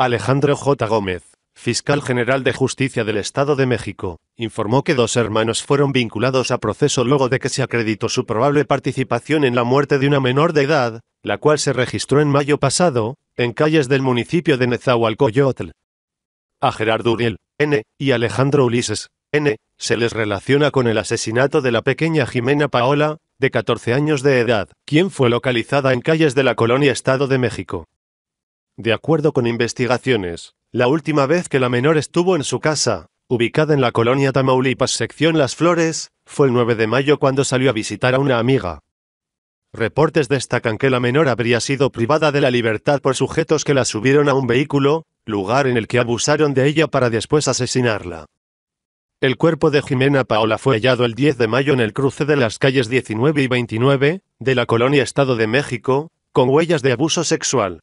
Alejandro J. Gómez, fiscal general de justicia del Estado de México, informó que dos hermanos fueron vinculados a proceso luego de que se acreditó su probable participación en la muerte de una menor de edad, la cual se registró en mayo pasado, en calles del municipio de Nezahualcoyotl. A Gerardo Uriel, N., y Alejandro Ulises, N., se les relaciona con el asesinato de la pequeña Jimena Paola, de 14 años de edad, quien fue localizada en calles de la colonia Estado de México. De acuerdo con investigaciones, la última vez que la menor estuvo en su casa, ubicada en la colonia Tamaulipas sección Las Flores, fue el 9 de mayo cuando salió a visitar a una amiga. Reportes destacan que la menor habría sido privada de la libertad por sujetos que la subieron a un vehículo, lugar en el que abusaron de ella para después asesinarla. El cuerpo de Jimena Paola fue hallado el 10 de mayo en el cruce de las calles 19 y 29, de la colonia Estado de México, con huellas de abuso sexual,